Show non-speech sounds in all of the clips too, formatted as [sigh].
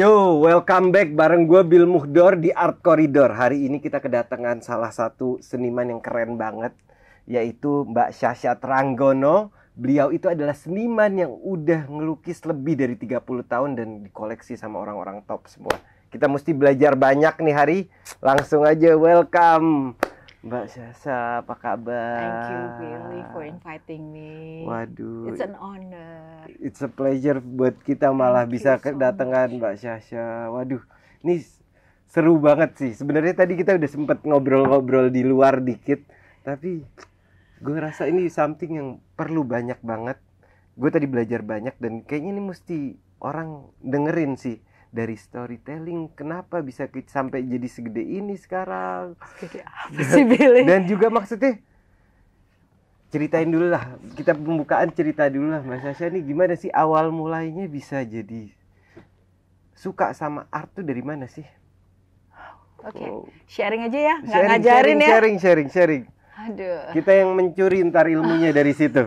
Yo, welcome back bareng gue Bill Muhdor di Art Corridor. Hari ini kita kedatangan salah satu seniman yang keren banget, yaitu Mbak Syasha Tranggono. Beliau itu adalah seniman yang udah ngelukis lebih dari 30 tahun dan dikoleksi sama orang-orang top semua. Kita mesti belajar banyak nih hari. Langsung aja welcome Mbak Sasa, apa kabar? Thank you Billy for inviting me. Waduh. It's an honor. It's a pleasure buat kita Thank malah bisa so kedatangan Mbak Sasa. Waduh, ini seru banget sih. Sebenarnya tadi kita udah sempet ngobrol-ngobrol di luar dikit, tapi gue rasa ini something yang perlu banyak banget. Gue tadi belajar banyak dan kayaknya ini mesti orang dengerin sih dari storytelling kenapa bisa sampai jadi segede ini sekarang segede apa sih [laughs] dan juga maksudnya ceritain dulu lah kita pembukaan cerita dulu lah Mas Sasha ini gimana sih awal mulainya bisa jadi suka sama art tuh dari mana sih Oke, okay. sharing aja ya, nggak sharing, ngajarin ya. sharing, ya. Sharing, sharing, sharing. Aduh. Kita yang mencuri ntar ilmunya dari situ.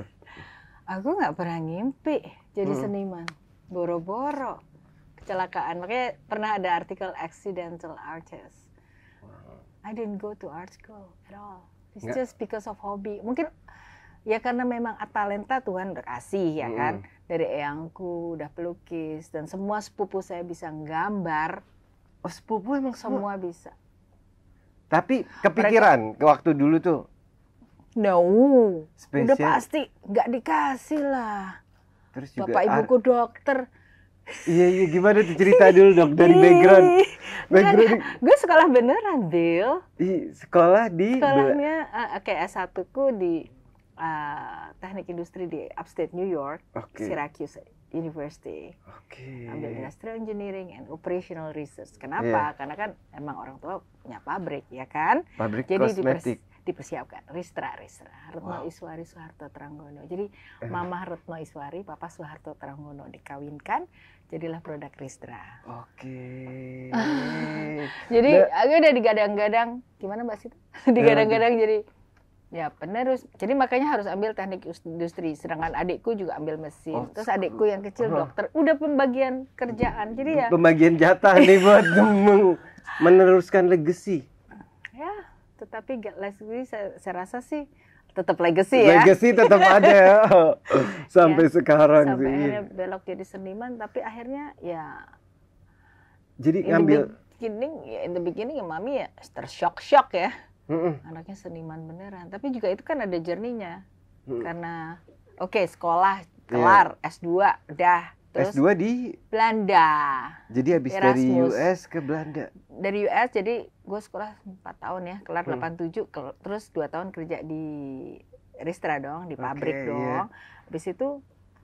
Aku nggak pernah ngimpi jadi hmm. seniman, boro-boro kecelakaan makanya pernah ada artikel accidental artist wow. I didn't go to art school at all it's Nggak. just because of hobby mungkin ya karena memang talenta Tuhan udah kasih ya hmm. kan dari eyangku udah pelukis dan semua sepupu saya bisa gambar oh, sepupu emang semua, semua bisa tapi kepikiran Mereka, waktu dulu tuh no Spesial. udah pasti nggak dikasih lah Terus juga bapak ibuku dokter Iya iya gimana tuh cerita dulu dong dari background. background Gue sekolah beneran, Bill. I, sekolah di Sekolahnya uh, oke S1 ku di uh, Teknik Industri di Upstate New York, okay. Syracuse University. Okay. Ambil Industrial Engineering and Operational Research. Kenapa? Yeah. Karena kan emang orang tua punya pabrik ya kan. Pabrik Jadi kosmetik dipersiapkan. Ristra, Ristra. Retno wow. Iswari Soeharto Tranggono. Jadi eh. Mama Retno Iswari, Papa Soeharto Tranggono dikawinkan, jadilah produk Ristra. Oke. [laughs] jadi nah. aku udah digadang-gadang, gimana Mbak Sita? [laughs] Nah, digadang-gadang jadi Ya penerus. Jadi makanya harus ambil teknik industri. Sedangkan adikku juga ambil mesin. Oh, Terus adikku yang kecil oh. dokter. Udah pembagian kerjaan. Jadi ya. Pembagian jatah nih buat [laughs] meneruskan legacy tetapi legacy saya, saya rasa sih tetap legacy ya. Legacy tetap ada ya. [laughs] sampai ya, sekarang sampai sih. Akhirnya belok jadi seniman tapi akhirnya ya jadi in ngambil the beginning ya in the beginning ya mami ya tershock-shock ya. Mm-mm. Anaknya seniman beneran, tapi juga itu kan ada jerninya. -mm. Karena oke okay, sekolah iya. kelar yeah. S2 udah Terus S2 di Belanda. Jadi habis Erasmus. dari US ke Belanda. Dari US jadi gue sekolah 4 tahun ya, kelar hmm. 87 ke, terus 2 tahun kerja di Ristra dong, di pabrik okay, iya. dong. Yeah. Habis itu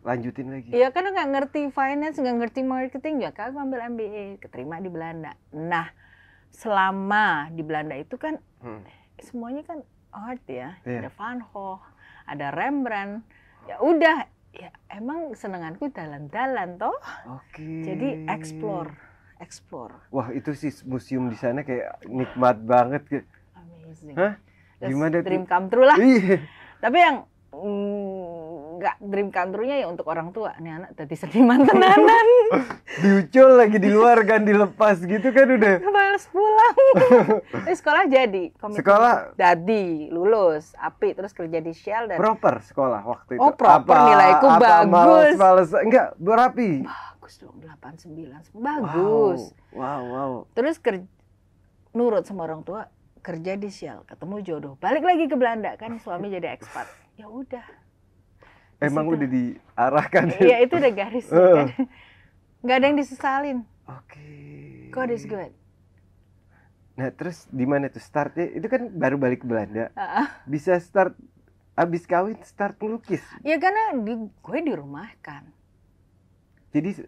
lanjutin lagi. Iya kan nggak ngerti finance, nggak ngerti marketing ya kan ambil MBA, keterima di Belanda. Nah, selama di Belanda itu kan hmm. semuanya kan art ya, yeah. ada Van Gogh, ada Rembrandt. Ya udah ya emang senenganku dalan-dalan toh. Oke. Jadi explore, explore. Wah, itu sih museum di sana kayak nikmat banget. Amazing. Hah? Gimana dream tuh? come true lah. Iya. Tapi yang mm, nggak dream true nya ya untuk orang tua nih anak tadi seniman tenanan [laughs] diucul lagi di luar kan dilepas gitu kan udah harus pulang eh, [laughs] sekolah jadi komitmen sekolah jadi lulus api terus kerja di Shell dan proper sekolah waktu itu oh proper apa, nilaiku apa, bagus males, males. enggak berapi bagus dong delapan sembilan bagus wow wow, wow. terus ker nurut sama orang tua kerja di Shell ketemu jodoh balik lagi ke Belanda kan suami [laughs] jadi ekspat ya udah emang situ. udah diarahkan ya? iya itu udah garis uh. [laughs] Kan. Gak ada yang disesalin oke okay. God is good nah terus di mana tuh startnya itu kan baru balik ke Belanda uh. bisa start abis kawin start melukis ya karena di, gue kan. jadi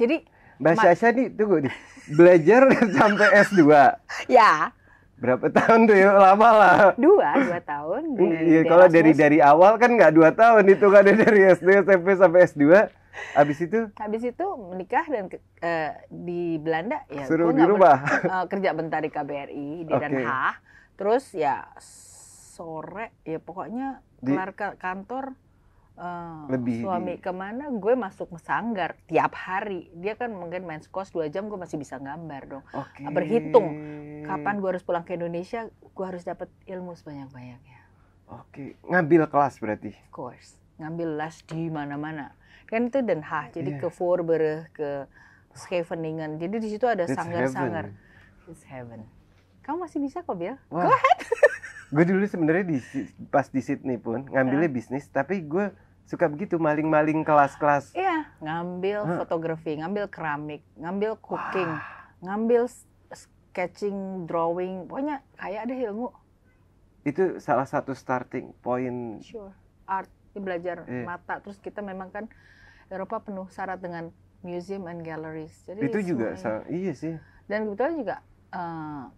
jadi Mbak Sasha nih tunggu nih belajar [laughs] sampai S2 ya berapa tahun tuh ya lama lah dua dua tahun iya kalau dari dari awal kan nggak dua tahun itu kan [laughs] dari SD SMP sampai S 2 Habis itu? Habis itu menikah dan ke, uh, di Belanda ya. Suruh di rumah. uh, kerja bentar di KBRI di okay. Den Haag. Terus ya sore ya pokoknya kelar ke kantor Oh, lebih suami di... kemana gue masuk sanggar tiap hari dia kan mungkin main kos dua jam gue masih bisa gambar dong okay. berhitung kapan gue harus pulang ke Indonesia gue harus dapat ilmu sebanyak banyaknya oke okay. ngambil kelas berarti course ngambil les di mana mana kan itu dan ha jadi yeah. ke Forber ke Scheveningen jadi di situ ada sanggar-sanggar it's heaven kamu masih bisa kok Bill wow. gue dulu sebenarnya di pas di Sydney pun ngambilnya bisnis tapi gue suka begitu maling-maling kelas-kelas. Iya, ngambil huh? fotografi, ngambil keramik, ngambil cooking, Wah. ngambil sketching, drawing, pokoknya kayak ada ilmu. Itu salah satu starting point. Sure. Art, belajar yeah. mata. Terus kita memang kan Eropa penuh syarat dengan museum and galleries. Jadi itu juga sama, iya sih. Dan kebetulan juga uh,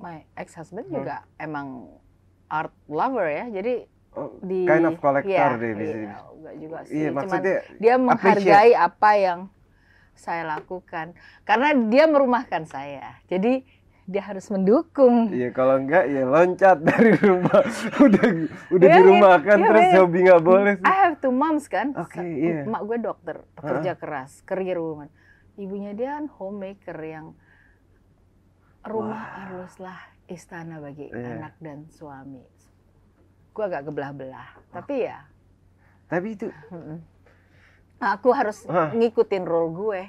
my ex husband hmm. juga emang art lover ya. Jadi di kind of collector ya, deh sini. iya, juga sih. Iya, maksudnya Cuman dia menghargai appreciate. apa yang saya lakukan karena dia merumahkan saya. Jadi dia harus mendukung. Iya, kalau enggak ya loncat dari rumah. [laughs] udah udah yeah, iya, dirumahkan yeah, terus yeah. hobi nggak boleh. Sih. I have two moms kan. Oke, okay, iya. Yeah. Mak gue dokter, pekerja huh? keras, career woman. Ibunya dia kan homemaker yang rumah wow. haruslah istana bagi yeah. anak dan suami gue agak kebelah-belah oh. tapi ya tapi itu nah, aku harus huh. ngikutin role gue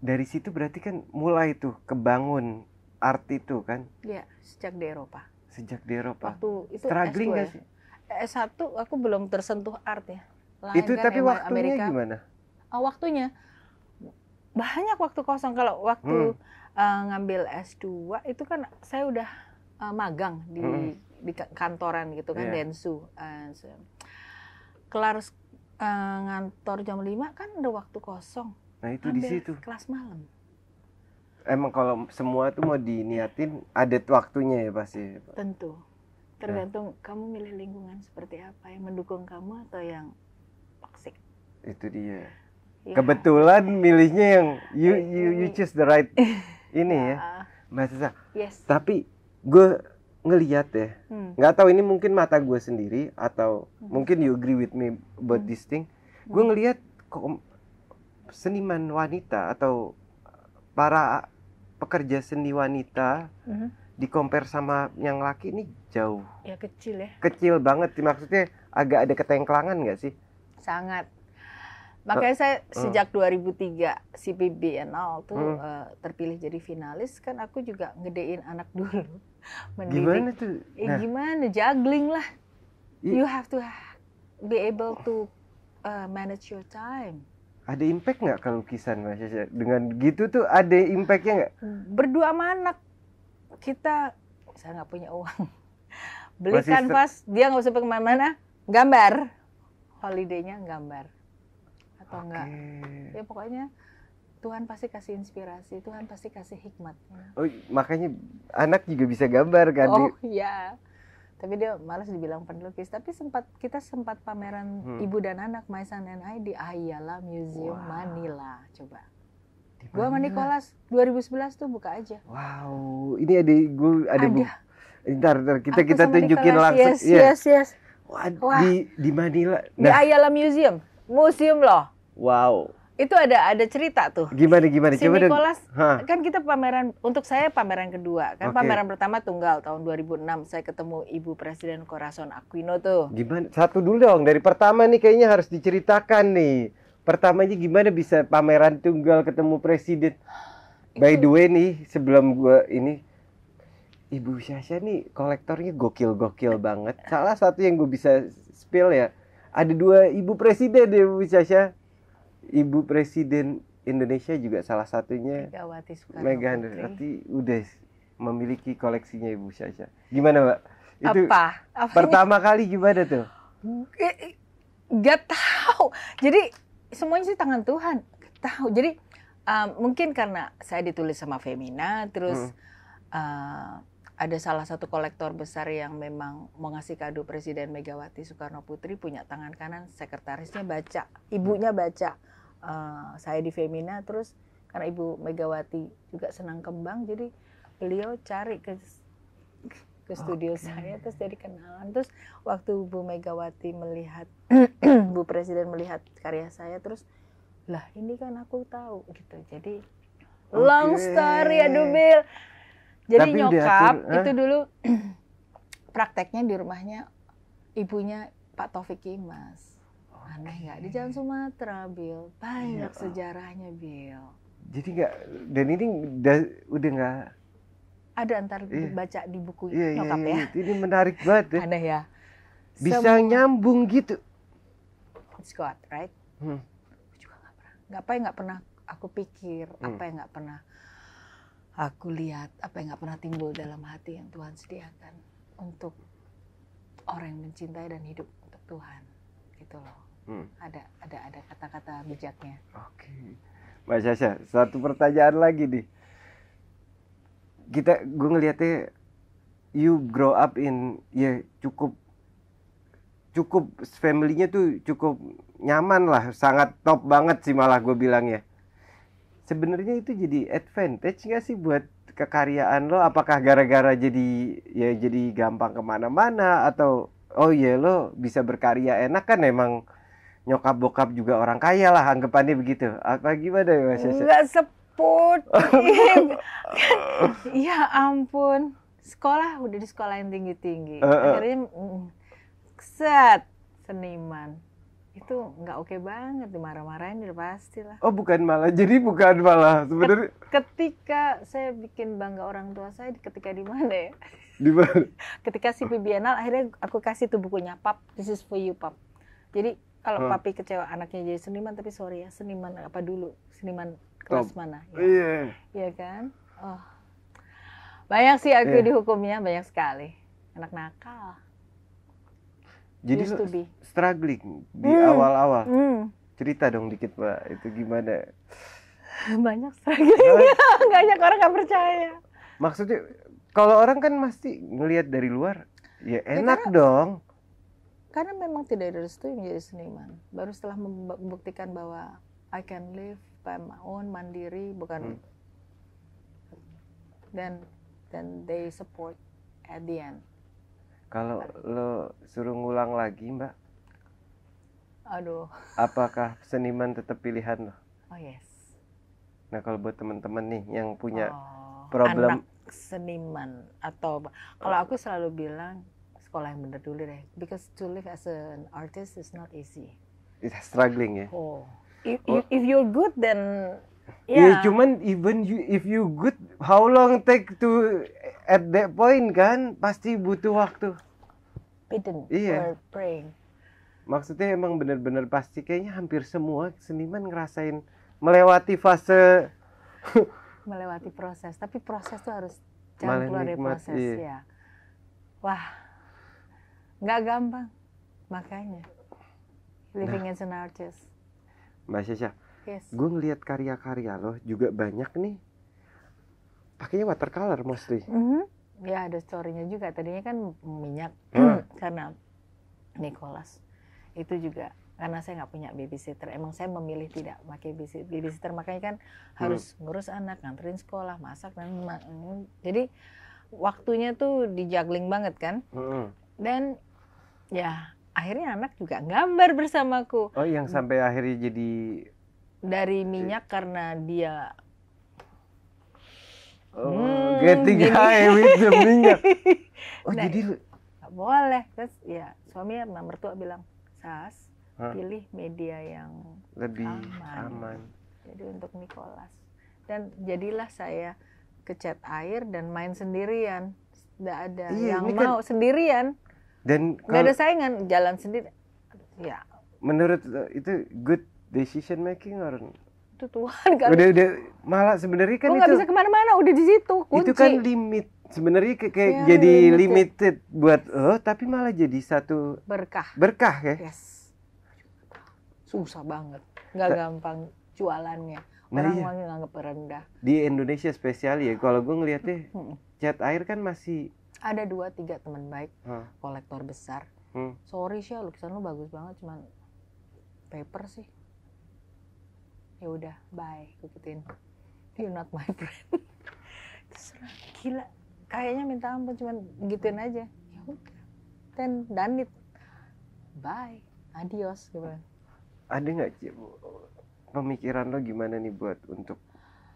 dari situ berarti kan mulai tuh kebangun art itu kan ya sejak di Eropa sejak di Eropa waktu itu struggling S2 gak sih ya? eh, S1 aku belum tersentuh art ya Lain itu kan tapi waktu waktunya Amerika. gimana oh, waktunya banyak waktu kosong kalau waktu hmm. uh, ngambil S2 itu kan saya udah uh, magang di hmm di kantoran gitu kan yeah. densu. Uh, eh, so. Kelar uh, ngantor jam 5 kan ada waktu kosong. Nah, itu Ambil di situ. Kelas malam. Emang kalau semua tuh mau diniatin ada waktunya ya pasti. Tentu. Iya. Tergantung nah. kamu milih lingkungan seperti apa yang mendukung kamu atau yang toksik. Itu dia. Ya. Kebetulan milihnya yang you you, you choose the right [laughs] ini ya. Ah. Mbak Sasa. Yes. Tapi gue ngeliat ya hmm. nggak hmm. tahu ini mungkin mata gue sendiri atau hmm. mungkin you agree with me about hmm. this thing hmm. gue ngeliat kok seniman wanita atau para pekerja seni wanita hmm. di compare sama yang laki ini jauh ya kecil ya kecil banget maksudnya agak ada ketengklangan nggak sih sangat Makanya saya sejak 2003 CPBNL tuh hmm. uh, terpilih jadi finalis kan aku juga ngedein anak [laughs] dulu. Mendidik. Gimana tuh? Eh, nah. Eh, gimana juggling lah. You have to be able to uh, manage your time. Ada impact nggak kalau lukisan Mas Yasha? Dengan gitu tuh ada impactnya nggak? Berdua sama anak kita saya nggak punya uang. Beli kanvas, dia nggak usah kemana-mana, gambar. holiday-nya gambar atau okay. enggak ya pokoknya Tuhan pasti kasih inspirasi Tuhan pasti kasih hikmat oh makanya anak juga bisa gambar kan oh iya tapi dia malas dibilang penelukis tapi sempat kita sempat pameran hmm. ibu dan anak my son and I di Ayala Museum wow. Manila coba gua sama Nicholas 2011 tuh buka aja wow ini ada gue ada, ada. Bu, ntar, ntar kita Aku kita tunjukin Nicholas. langsung yes, yes yes Wah, Wah. di di Manila nah. di Ayala Museum museum loh Wow. Itu ada ada cerita tuh. Gimana gimana? Si gimana? Nicholas kan kita pameran untuk saya pameran kedua. Kan okay. pameran pertama tunggal tahun 2006 saya ketemu Ibu Presiden Corazon Aquino tuh. Gimana? Satu dulu dong dari pertama nih kayaknya harus diceritakan nih. Pertamanya gimana bisa pameran tunggal ketemu presiden? By the way nih sebelum gua ini Ibu Syasha nih kolektornya gokil-gokil banget. Salah satu yang gue bisa spill ya, ada dua ibu presiden deh Ibu Syasha Ibu Presiden Indonesia juga salah satunya Megawati Soekarno Mega Putri udah memiliki koleksinya Ibu Syasha. Gimana, Mbak? Itu apa? apa pertama ini? kali gimana tuh? Gak tahu. Jadi semuanya sih tangan Tuhan. Gak tahu. Jadi um, mungkin karena saya ditulis sama Femina, terus hmm. uh, ada salah satu kolektor besar yang memang mau ngasih kado Presiden Megawati Soekarno Putri punya tangan kanan sekretarisnya baca, ibunya baca uh, saya di Femina terus karena Ibu Megawati juga senang kembang jadi beliau cari ke ke studio okay. saya terus jadi kenalan terus waktu Bu Megawati melihat [clears throat] Bu Presiden melihat karya saya terus lah ini kan aku tahu gitu jadi okay. long story ya Dubil jadi Tapi nyokap diatur, eh? itu dulu [clears throat] prakteknya di rumahnya ibunya Pak Taufik Imas aneh nggak di Jalan Sumatera Bill banyak ya. sejarahnya Bill jadi nggak dan ini udah udah nggak ada antar iya. baca di buku iya, iya nyokap iya, ya. iya. ya ini menarik banget ya. aneh ya bisa Sem nyambung gitu it's God right hmm. aku juga nggak pernah nggak apa yang nggak pernah aku pikir hmm. apa yang nggak pernah aku lihat apa yang nggak pernah timbul dalam hati yang Tuhan sediakan untuk orang yang mencintai dan hidup untuk Tuhan gitu loh Hmm. Ada ada ada kata-kata bijaknya. Oke. Okay. Mbak Sasha, satu pertanyaan lagi nih. Kita gue ngeliatnya you grow up in ya cukup cukup familynya tuh cukup nyaman lah, sangat top banget sih malah gue bilang ya. Sebenarnya itu jadi advantage gak sih buat kekaryaan lo? Apakah gara-gara jadi ya jadi gampang kemana-mana atau oh iya lo bisa berkarya enak kan emang nyokap bokap juga orang kaya lah anggapannya begitu apa gimana ya mas Yasa? nggak seput [laughs] ya ampun sekolah udah di sekolah yang tinggi tinggi akhirnya mm, set seniman itu nggak oke okay banget dimarah-marahin udah pasti lah. Oh bukan malah, jadi bukan malah sebenarnya. Ketika saya bikin bangga orang tua saya, ketika di mana ya? Di mana? [laughs] ketika si Bienal akhirnya aku kasih tuh bukunya, pap, this is for you pap. Jadi kalau uh. papi kecewa anaknya jadi seniman tapi sorry ya seniman apa dulu seniman kelas Top. mana ya iya yeah. yeah, kan oh banyak sih aku yeah. dihukumnya banyak sekali anak nakal jadi Used to be. struggling di awal hmm. awal-awal mm. cerita dong dikit pak itu gimana [laughs] banyak struggling oh. [laughs] banyak orang nggak percaya maksudnya kalau orang kan pasti ngelihat dari luar ya enak ya, karena... dong karena memang tidak direstui menjadi seniman baru setelah membuktikan bahwa I can live by my own mandiri bukan hmm. dan dan they support at the end kalau lo suruh ngulang lagi mbak aduh apakah seniman tetap pilihan lo oh yes nah kalau buat teman-teman nih yang punya oh, problem anak seniman atau kalau oh. aku selalu bilang sekolah yang bener dulu deh. Because to live as an artist is not easy. It's struggling ya. Oh. If, oh. if you're good then Yeah. yeah, cuman even you, if you good how long take to at that point kan pasti butuh waktu. Bidden iya. or praying. Maksudnya emang bener-bener pasti kayaknya hampir semua seniman ngerasain melewati fase [laughs] melewati proses tapi proses tuh harus jangan keluar dari proses iya. ya. Wah, nggak gampang makanya living nah, as an artist mbak Syesha yes. gue ngelihat karya-karya lo juga banyak nih pakainya watercolor mostly mm -hmm. ya ada storynya juga tadinya kan minyak hmm. [clears throat] karena Nicholas itu juga karena saya nggak punya babysitter emang saya memilih tidak pakai babysitter makanya kan hmm. harus ngurus anak nganterin sekolah masak dan jadi waktunya tuh dijuggling banget kan hmm. dan ya akhirnya anak juga gambar bersamaku oh yang hmm. sampai akhirnya jadi dari minyak karena dia oh, hmm, getting gini. high [laughs] with the minyak nah, oh nah, jadi gak boleh terus ya suami sama mertua bilang sas Hah? pilih media yang lebih aman. aman jadi untuk Nicholas dan jadilah saya kecat air dan main sendirian tidak ada iya, yang kan mau kan, sendirian dan nggak ada saingan, jalan sendiri. Ya. Menurut eh, itu good decision making or itu Tuhan kan. Udah udah malah sebenarnya kan lo itu. Gak bisa kemana-mana, udah di situ. Kunci. Itu kan limit. Sebenarnya kayak ya, jadi limited. Ya. limited buat oh tapi malah jadi satu berkah. Berkah ya. Yes. Susah banget, nggak Ta gampang jualannya. Nah, Orang iya. nggak rendah. Di Indonesia spesial ya, kalau gue ngeliatnya cat air kan masih ada dua tiga teman baik hmm. kolektor besar hmm. sorry sih lukisan lu bagus banget cuman paper sih ya udah bye gue gituin you're not my friend [laughs] terserah gila kayaknya minta ampun cuman gituin aja ya udah ten danit bye adios gimana? Gitu ada nggak sih pemikiran lo gimana nih buat untuk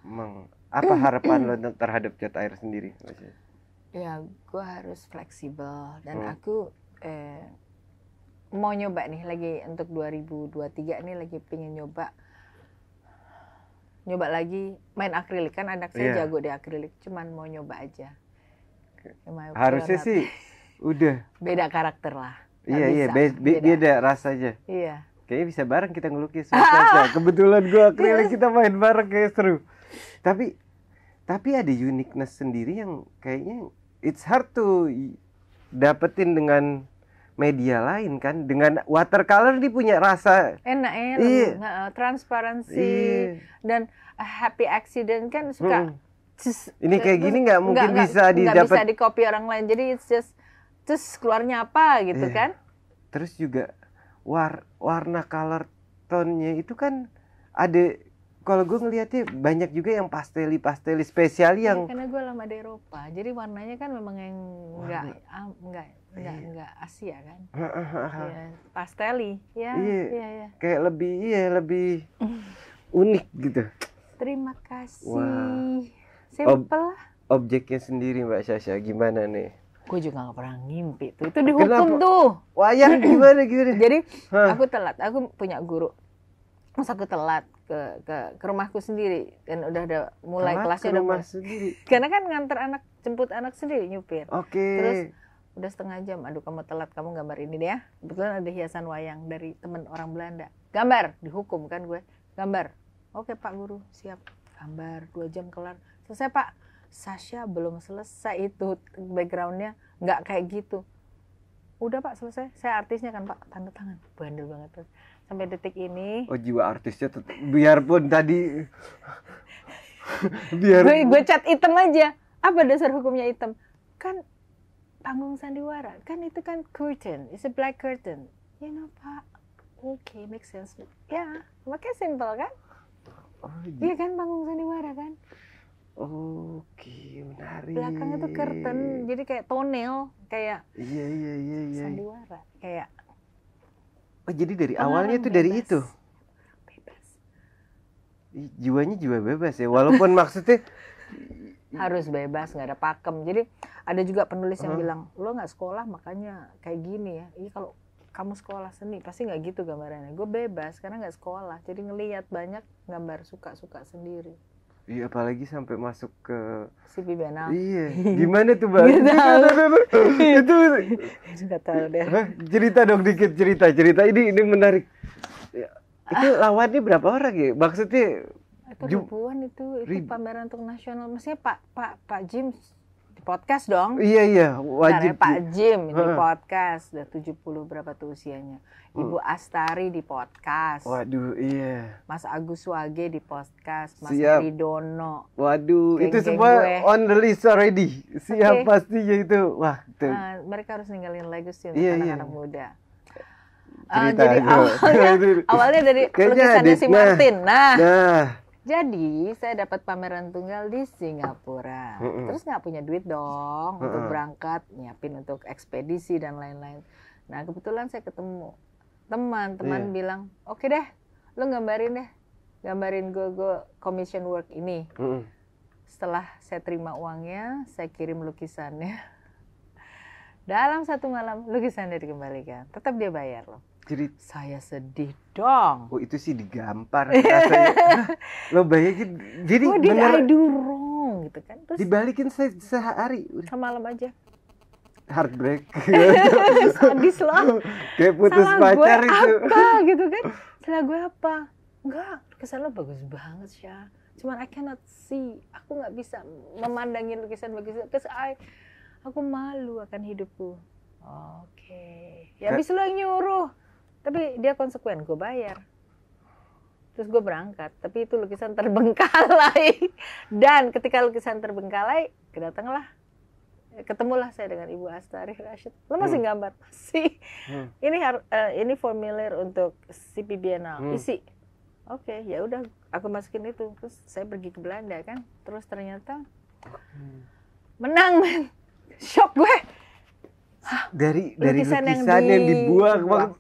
meng apa harapan lo [clears throat] terhadap cat air sendiri maksudnya ya gue harus fleksibel dan hmm. aku eh, mau nyoba nih lagi untuk 2023 ini lagi pengen nyoba nyoba lagi main akrilik kan anak saya yeah. jago di akrilik cuman mau nyoba aja harusnya sih udah beda karakter lah iya iya be be beda. beda rasanya aja iya kayaknya bisa bareng kita ngelukis ah. [laughs] kebetulan gue akrilik iya. kita main bareng kayak seru tapi tapi ada uniqueness sendiri yang kayaknya it's hard to dapetin dengan media lain kan dengan watercolor dia punya rasa enak ya iya. transparansi iya. dan happy accident kan suka hmm. just, ini kayak gini nggak mungkin gak, bisa gak, didapat bisa di copy orang lain jadi it's just terus keluarnya apa gitu iya. kan terus juga war warna color tone-nya itu kan ada kalau gue ngeliatnya banyak juga yang pasteli pasteli spesial iya, yang ya, karena gue lama di Eropa jadi warnanya kan memang yang enggak enggak enggak enggak iya. Asia kan ya, pasteli ya iya. iya iya kayak lebih iya lebih unik gitu terima kasih wow. simple Ob objeknya sendiri mbak Sasha gimana nih gue juga gak pernah ngimpi tuh itu dihukum Kenapa? tuh wayang gimana gimana jadi huh? aku telat aku punya guru masa aku telat ke, ke ke rumahku sendiri dan udah ada mulai telat kelasnya ke udah mulai. sendiri. [laughs] Karena kan nganter anak jemput anak sendiri nyupir. Oke. Okay. Terus udah setengah jam, aduh kamu telat, kamu gambar ini deh ya. Kebetulan ada hiasan wayang dari temen orang Belanda. Gambar, dihukum kan gue. Gambar. Oke Pak Guru, siap. Gambar, dua jam kelar. Selesai Pak. Sasha belum selesai itu backgroundnya nggak kayak gitu. Udah Pak selesai, saya artisnya kan Pak, tanda tangan. Bandel banget. tuh sampai detik ini. Oh jiwa artisnya tetap, biarpun tadi [laughs] biar gue, gue cat item aja. Apa dasar hukumnya item? Kan panggung sandiwara kan itu kan curtain, it's a black curtain. Ya you know, Oke, okay, make sense. Ya, makanya simple kan? Oh, iya, iya kan panggung sandiwara kan? Oke, okay, menarik. Belakang itu curtain, jadi kayak tonel, kayak Iya, iya, iya, iya. Sandiwara, kayak Oh, jadi dari awalnya itu dari itu. Bebas. Jiwanya jiwa bebas ya, walaupun [laughs] maksudnya harus bebas nggak ada pakem. Jadi ada juga penulis yang -huh. Hmm. bilang lo nggak sekolah makanya kayak gini ya. Iya kalau kamu sekolah seni pasti nggak gitu gambarannya. Gue bebas karena nggak sekolah, jadi ngelihat banyak gambar suka-suka sendiri. Iya apalagi sampai masuk ke Sipi Benang. Iya. [laughs] Gimana tuh Bang? Gak tahu. [laughs] itu enggak tahu deh. Cerita dong dikit cerita. Cerita ini ini menarik. Ya, itu ah. lawannya berapa orang ya? Maksudnya itu ribuan itu itu pameran untuk nasional. Maksudnya Pak Pak Pak Jim podcast dong. Iya iya, wajib. Karena Pak Jim di podcast, udah 70 berapa tuh usianya. Hmm. Ibu Astari di podcast. Waduh, iya. Mas Agus Wage di podcast, Mas Siap. Ridono. Waduh, geng -geng itu semua gue. on the list already. Siap okay. pastinya itu. Wah, itu. Uh, ah, mereka harus ninggalin legacy untuk anak-anak iya, iya. muda. Uh, jadi awalnya, [laughs] iya, awalnya dari Kayaknya lukisannya si nah, Martin. Nah, nah jadi saya dapat pameran tunggal di Singapura. Mm -hmm. Terus nggak punya duit dong mm -hmm. untuk berangkat, nyiapin untuk ekspedisi dan lain-lain. Nah kebetulan saya ketemu teman-teman yeah. bilang, oke okay deh, lu gambarin deh, gambarin gue gue commission work ini. Mm -hmm. Setelah saya terima uangnya, saya kirim lukisannya. [laughs] Dalam satu malam lukisannya dikembalikan. Tetap dia bayar loh jerit saya sedih dong oh itu sih digampar rasanya [laughs] lo bayangin jadi oh, bener I do wrong gitu kan terus dibalikin se sehari semalam aja heartbreak Sadis [laughs] loh kayak putus salah pacar gue itu apa gitu kan salah gue apa enggak lukisan lo bagus banget ya cuman I cannot see aku nggak bisa memandangi lukisan bagus terus I aku malu akan hidupku oke okay. ya habis lo yang nyuruh tapi dia konsekuen gue bayar terus gue berangkat tapi itu lukisan terbengkalai [laughs] dan ketika lukisan terbengkalai kedatanglah ketemulah saya dengan Ibu Astari Rashid lo hmm. masih hmm. gambar [laughs] masih hmm. ini uh, ini formulir untuk CP Bienal hmm. isi oke okay, ya udah aku masukin itu terus saya pergi ke Belanda kan terus ternyata hmm. menang men [laughs] shock gue Hah, dari dari lukisan, lukisan yang, di... yang dibuang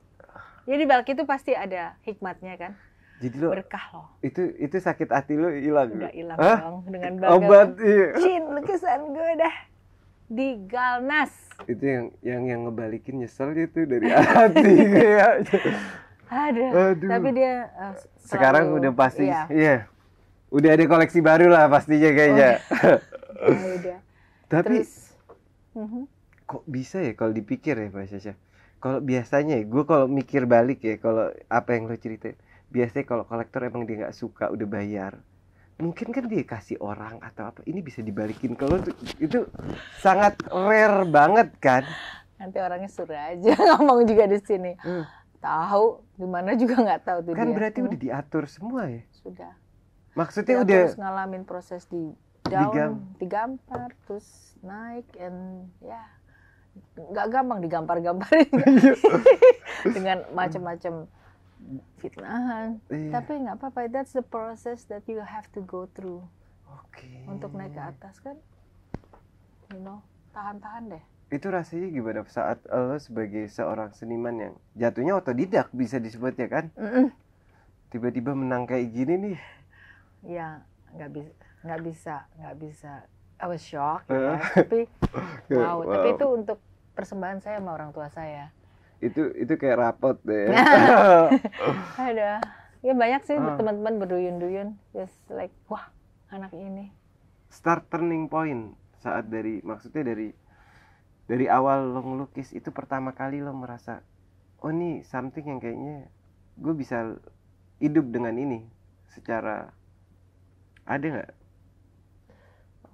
jadi balik itu pasti ada hikmatnya kan. Jadi lo berkah loh. Itu itu sakit hati lo hilang. Enggak hilang dong dengan bangga. Obat iya. Cin lukisan gue dah di Galnas. Itu yang yang yang ngebalikin nyesel itu dari hati [laughs] ya. Aduh. Aduh. Tapi dia uh, selalu, sekarang udah pasti iya. iya. Udah ada koleksi baru lah pastinya kayaknya. Oh, ya, udah. [laughs] Oh, iya. Tapi Terus, mhm. kok bisa ya kalau dipikir ya Mbak Syasha? kalau biasanya gue kalau mikir balik ya kalau apa yang lo ceritain biasanya kalau kolektor emang dia nggak suka udah bayar mungkin kan dia kasih orang atau apa ini bisa dibalikin kalau itu sangat rare banget kan nanti orangnya suruh aja [laughs] ngomong juga di sini hmm. tahu gimana juga nggak tahu tuh kan dia. berarti hmm. udah diatur semua ya sudah maksudnya dia udah terus ngalamin proses di down digampar terus naik and ya yeah nggak gampang digampar-gamparin [laughs] iya. dengan macam-macam fitnahan. Iya. Tapi nggak apa-apa, that's the process that you have to go through. Okay. Untuk naik ke atas kan, you know, tahan-tahan deh. Itu rasanya gimana saat lo sebagai seorang seniman yang jatuhnya otodidak bisa disebut ya kan? Mm-mm. Tiba-tiba menang kayak gini nih. Ya, nggak bisa, nggak bisa, nggak bisa. I was shocked, ya. Kan? [laughs] tapi wow, wow, tapi itu untuk persembahan saya sama orang tua saya itu itu kayak rapot deh [laughs] [laughs] ada ya banyak sih uh. teman-teman berduyun-duyun just like wah anak ini start turning point saat dari maksudnya dari dari awal lo ngelukis itu pertama kali lo merasa oh nih something yang kayaknya gue bisa hidup dengan ini secara ada nggak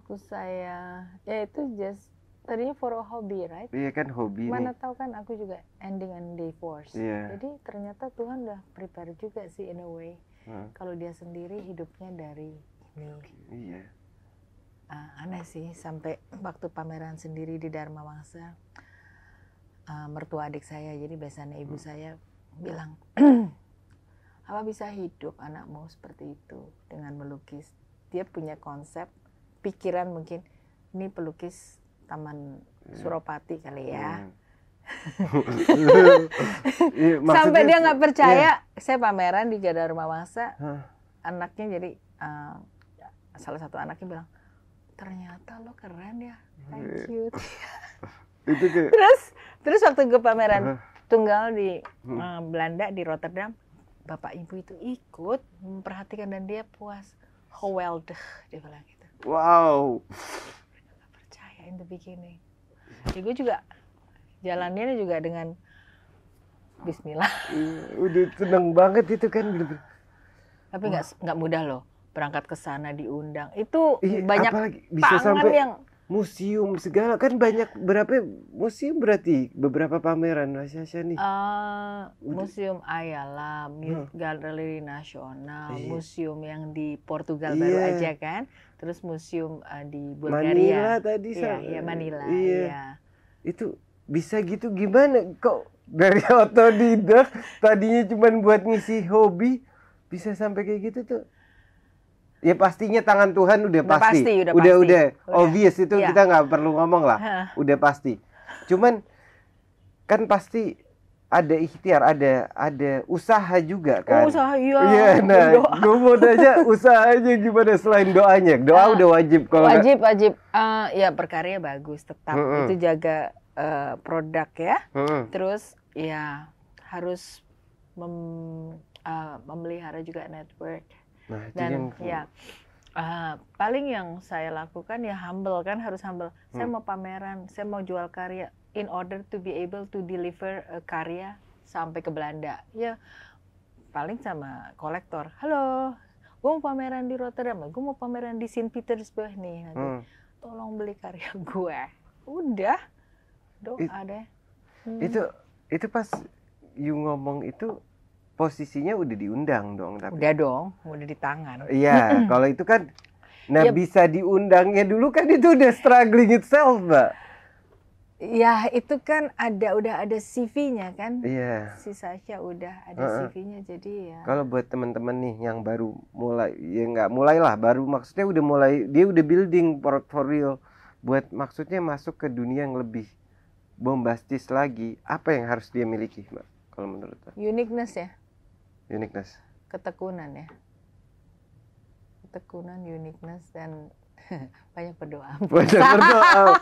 aku saya ya itu just tadinya for a hobby right iya kan hobi mana nih. tahu kan aku juga ending and divorce yeah. jadi ternyata Tuhan udah prepare juga sih in a way hmm. kalau dia sendiri hidupnya dari ini iya uh, aneh sih sampai waktu pameran sendiri di Dharma Wangsa uh, mertua adik saya jadi biasanya ibu hmm. saya bilang [clears throat] apa bisa hidup anakmu seperti itu dengan melukis dia punya konsep pikiran mungkin ini pelukis Taman hmm. Suropati kali ya. Hmm. [laughs] Iya, Sampai dia nggak iya. percaya, yeah. saya pameran di Gada Rumah Wangsa, huh? anaknya jadi uh, salah satu anaknya bilang, ternyata lo keren ya, thank iya. you. [laughs] Itu kayak... Terus terus waktu gue pameran huh? tunggal di uh, Belanda di Rotterdam, bapak ibu itu ikut memperhatikan dan dia puas geweldig dia bilang gitu. Wow in the beginning. Jadi ya, gue juga jalannya juga dengan Bismillah. Iya, udah seneng banget itu kan. Gitu. Tapi nggak nggak mudah loh berangkat ke sana diundang. Itu iya, banyak apalagi, bisa pangan sampai... yang museum segala kan banyak berapa ya? museum berarti beberapa pameran Mas Yasha nih uh, museum Ayala huh? galeri nasional yeah. museum yang di Portugal yeah. baru iya. aja kan terus museum uh, di Bulgaria Manila tadi saya. Ya Manila iya. iya. itu bisa gitu gimana kok dari [laughs] otodidak tadinya cuma buat ngisi hobi bisa sampai kayak gitu tuh Ya pastinya tangan Tuhan udah, udah pasti. pasti. Udah udah, pasti. udah oh, iya. obvious itu ya. kita nggak perlu ngomong lah. Udah pasti. Cuman kan pasti ada ikhtiar, ada ada usaha juga oh, kan. Usaha iya. Iya, nah, gue mau nanya usahanya gimana selain doanya? Doa uh, udah wajib kalau Wajib, gak... wajib. Uh, ya perkarya bagus tetap. Mm -hmm. Itu jaga uh, produk ya. Mm -hmm. Terus ya harus mem, uh, memelihara juga network Nah, Dan yang... ya uh, paling yang saya lakukan ya humble kan harus humble. Hmm. Saya mau pameran, saya mau jual karya in order to be able to deliver a karya sampai ke Belanda. Ya paling sama kolektor. Halo, gue mau pameran di Rotterdam, gue mau pameran di Saint Petersburg nih nanti. Hmm. Tolong beli karya [laughs] gue. Udah doa ada deh. Hmm. Itu itu pas you ngomong itu posisinya udah diundang dong tapi. Udah dong, udah di tangan. Iya, kalau itu kan nah ya. bisa diundangnya dulu kan itu udah struggling itself, Mbak. Ya, itu kan ada udah ada CV-nya kan? Iya. Si Sasha udah ada uh -uh. CV-nya jadi ya. Kalau buat teman-teman nih yang baru mulai ya nggak mulailah, baru maksudnya udah mulai dia udah building portfolio buat maksudnya masuk ke dunia yang lebih bombastis lagi, apa yang harus dia miliki, Mbak? Kalau menurut saya? Uniqueness ya uniqueness ketekunan ya ketekunan uniqueness dan [laughs] banyak berdoa banyak berdoa [laughs] iya.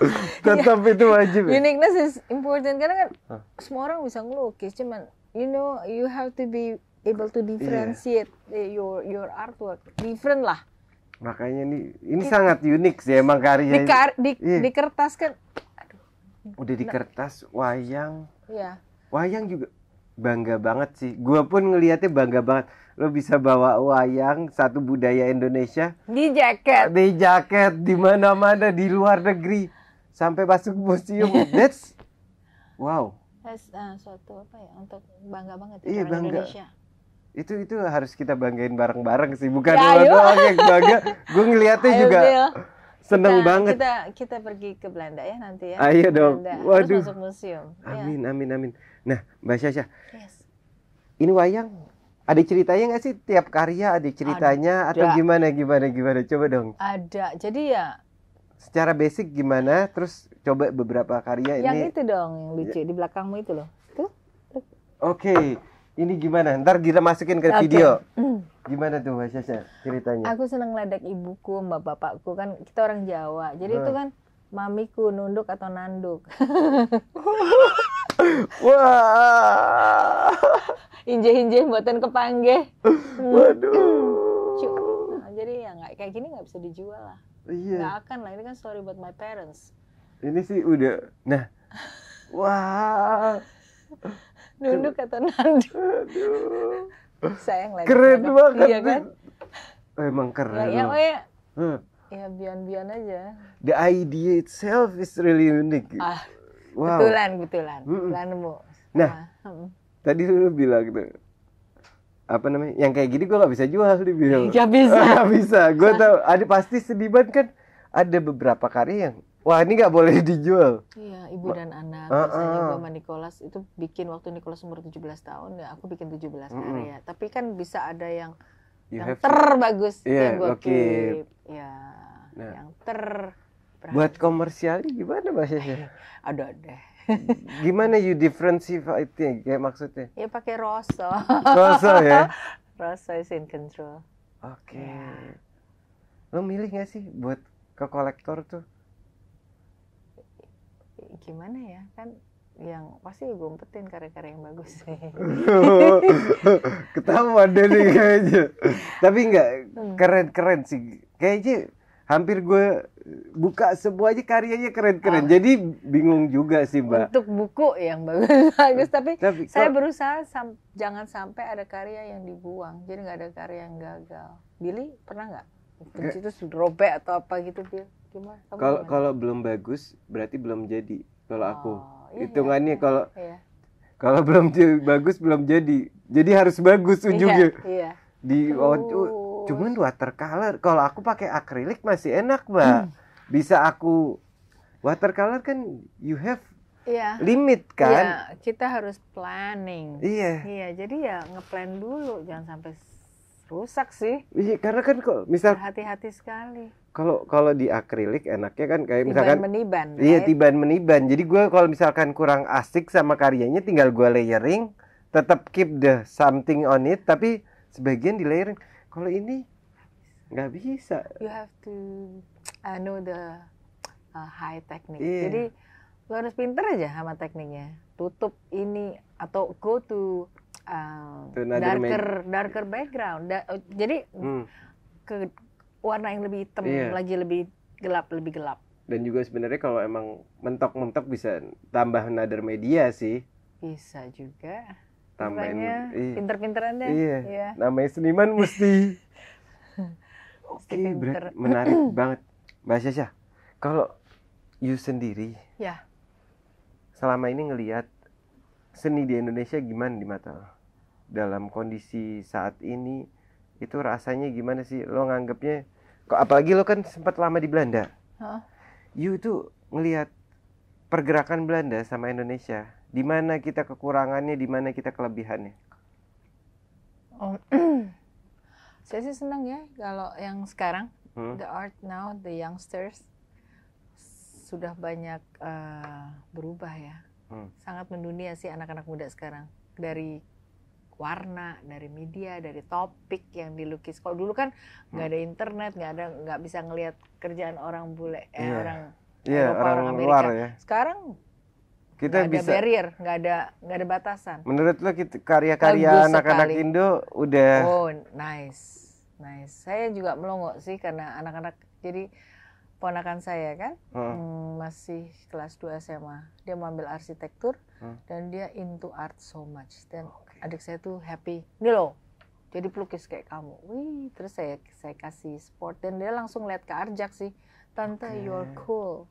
tetap itu wajib ya? uniqueness is important karena kan huh. semua orang bisa ngelukis cuman you know you have to be able to iya. differentiate yeah. your your artwork different lah makanya ini ini It, sangat unik sih emang karya di, kar, di, yeah. di kertas kan udah di kertas wayang yeah. wayang juga bangga banget sih. Gue pun ngelihatnya bangga banget. Lo bisa bawa wayang satu budaya Indonesia di jaket, di jaket di mana-mana di luar negeri sampai masuk museum. [laughs] That's wow. That's uh, suatu apa ya untuk bangga banget ya iya, bangga. Indonesia. Itu itu harus kita banggain bareng-bareng sih, bukan ya, lo doang yang bangga. Gue ngelihatnya juga. Deal Seneng kita, banget. Kita kita pergi ke Belanda ya nanti ya. Ayo ah, iya dong. Belanda. Waduh. Terus masuk museum. Ya. Amin ya. amin amin. Nah, Mbak Syasha. Yes. Ini wayang ada ceritanya nggak sih tiap karya ada ceritanya ada. atau gimana gimana gimana coba dong. Ada. Jadi ya secara basic gimana terus coba beberapa karya yang ini. Yang itu dong yang lucu ya. di belakangmu itu loh. Tuh. Oke. Okay ini gimana? Ntar kita masukin ke okay. video. Hmm. Gimana tuh Mbak Sasha ceritanya? Aku seneng ledek ibuku, mbak bapakku kan kita orang Jawa. Jadi hmm. itu kan mamiku nunduk atau nanduk. [laughs] Wah. injek inje buatan kepangge. Hmm. Waduh. Cuk. Nah, jadi ya nggak kayak gini nggak bisa dijual lah. Iya. Nggak akan lah. Ini kan sorry buat my parents. Ini sih udah. Nah. [laughs] Wah. Wow Nunduk atau nanduk? Aduh. Sayang lagi. Keren banget. Iya kan? Emang keren. nah, ya, oh ya. Hmm. Ya, bian-bian aja. The idea itself is really unique. Ah, wow. Betulan, betulan. Mm -mm. nemu. Nah, ah. Hmm. tadi lu bilang tuh, apa namanya yang kayak gini gue gak bisa jual di bilang gak bisa [laughs] gak bisa gue tau ada pasti sedih banget kan ada beberapa karya yang wah ini nggak boleh dijual. Iya, ibu dan anak. Uh, ah, Misalnya uh, ah. gue sama Nicholas itu bikin waktu Nicholas umur 17 tahun, ya aku bikin 17 belas mm. karya. Tapi kan bisa ada yang you yang terbagus yeah, yang gue keep. Ya, nah. yang ter Berhasil. Buat komersialnya gimana bahasanya? Aduh deh. gimana you differentiate kayak maksudnya? Ya pakai rosso. Rosso ya. [laughs] rosso is in control. Oke. Okay. Ya. Lo milih gak sih buat ke kolektor tuh? gimana ya kan yang pasti gue umpetin karya-karya yang bagus [laughs] ketahuan deh nih kayaknya tapi enggak hmm. keren-keren sih kayaknya hampir gue buka sebuah aja karyanya keren-keren oh. jadi bingung juga sih mbak untuk buku yang bagus [laughs] tapi, tapi saya kalau... berusaha sam jangan sampai ada karya yang dibuang jadi nggak ada karya yang gagal Billy pernah nggak itu robek atau apa gitu Bill Gimana? Kalau kalau belum bagus berarti belum jadi kalau oh, aku. Iya, iya, Hitungannya iya, kalau iya. kalau belum bagus belum jadi. Jadi harus bagus iya, ujungnya. Iya. iya. Di oh, cuman watercolor. Kalau aku pakai akrilik masih enak, Mbak. Hmm. Bisa aku watercolor kan you have Iya. Limit kan? Iya, kita harus planning. Iya. Iya, jadi ya ngeplan dulu, jangan sampai rusak sih. Iya, karena kan kok misal hati-hati sekali. Kalau kalau di akrilik enaknya kan kayak tiban misalkan meniban. Iya, tiban meniban. Jadi gue kalau misalkan kurang asik sama karyanya tinggal gue layering, tetap keep the something on it tapi sebagian di layering. Kalau ini nggak bisa. You have to uh, know the uh, high technique. Yeah. Jadi lu harus pinter aja sama tekniknya. Tutup ini atau go to uh, darker darker background. Da eh, jadi hmm. ke warna yang lebih hitam yeah. lagi lebih gelap lebih gelap. Dan juga sebenarnya kalau emang mentok-mentok bisa tambah another media sih. Bisa juga. Tambahin iya. pinter-pinteran deh. Iya. iya. Namanya seniman mesti Oke, [laughs] okay, menarik [clears throat] banget. Mbak Syasha, kalau you sendiri ya. selama ini ngelihat seni di Indonesia gimana di mata lo? dalam kondisi saat ini itu rasanya gimana sih lo nganggapnya kok apalagi lo kan sempat lama di Belanda huh? you tuh ngelihat pergerakan Belanda sama Indonesia di mana kita kekurangannya di mana kita kelebihannya oh. [clears throat] saya sih seneng ya kalau yang sekarang hmm? the art now the youngsters sudah banyak uh, berubah ya hmm. sangat mendunia sih anak-anak muda sekarang dari warna dari media dari topik yang dilukis kalau dulu kan hmm. nggak ada internet nggak ada nggak bisa ngelihat kerjaan orang bule eh, yeah. orang yeah, Eropa, iya, orang, luar, ya. sekarang kita gak bisa barrier nggak ada nggak ada batasan menurut lo karya-karya anak-anak Indo udah oh nice nice saya juga melongo sih karena anak-anak jadi ponakan saya kan hmm. Hmm, masih kelas 2 SMA dia mau ambil arsitektur Hmm. dan dia into art so much dan okay. adik saya tuh happy ini loh jadi pelukis kayak kamu wih terus saya saya kasih sport dan dia langsung lihat ke Arjak sih tante okay. you're cool